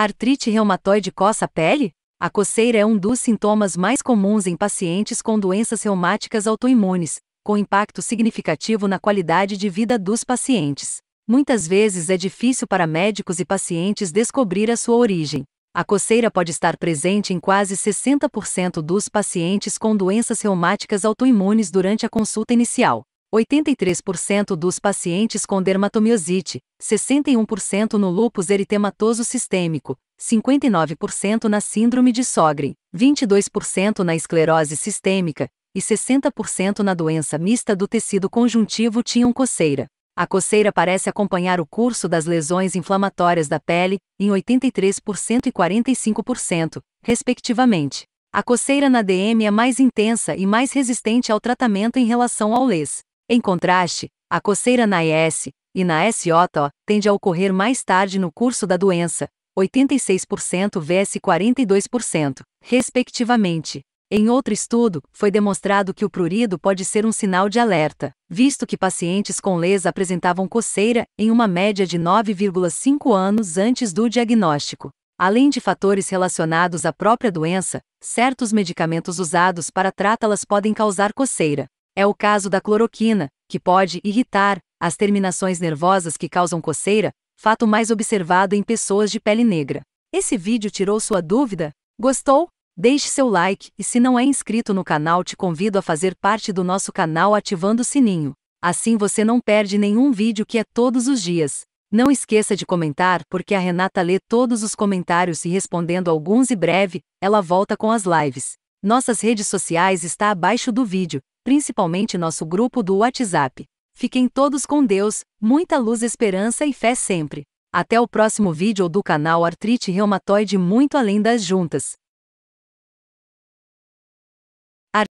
Artrite reumatoide coça a pele? A coceira é um dos sintomas mais comuns em pacientes com doenças reumáticas autoimunes, com impacto significativo na qualidade de vida dos pacientes. Muitas vezes é difícil para médicos e pacientes descobrir a sua origem. A coceira pode estar presente em quase 60% dos pacientes com doenças reumáticas autoimunes durante a consulta inicial. 83% dos pacientes com dermatomiosite, 61% no lúpus eritematoso sistêmico, 59% na síndrome de Sjögren, 22% na esclerose sistêmica e 60% na doença mista do tecido conjuntivo tinham coceira. A coceira parece acompanhar o curso das lesões inflamatórias da pele, em 83% e 45%, respectivamente. A coceira na DM é mais intensa e mais resistente ao tratamento em relação ao les. Em contraste, a coceira na ES e na SOTO tende a ocorrer mais tarde no curso da doença, 86% vs 42%, respectivamente. Em outro estudo, foi demonstrado que o prurido pode ser um sinal de alerta, visto que pacientes com lesa apresentavam coceira em uma média de 9,5 anos antes do diagnóstico. Além de fatores relacionados à própria doença, certos medicamentos usados para tratá-las podem causar coceira. É o caso da cloroquina, que pode irritar as terminações nervosas que causam coceira, fato mais observado em pessoas de pele negra. Esse vídeo tirou sua dúvida? Gostou? Deixe seu like e se não é inscrito no canal, te convido a fazer parte do nosso canal ativando o sininho. Assim você não perde nenhum vídeo que é todos os dias. Não esqueça de comentar, porque a Renata lê todos os comentários e respondendo alguns e breve, ela volta com as lives. Nossas redes sociais está abaixo do vídeo principalmente nosso grupo do WhatsApp. Fiquem todos com Deus, muita luz, esperança e fé sempre. Até o próximo vídeo do canal Artrite Reumatoide Muito Além das Juntas.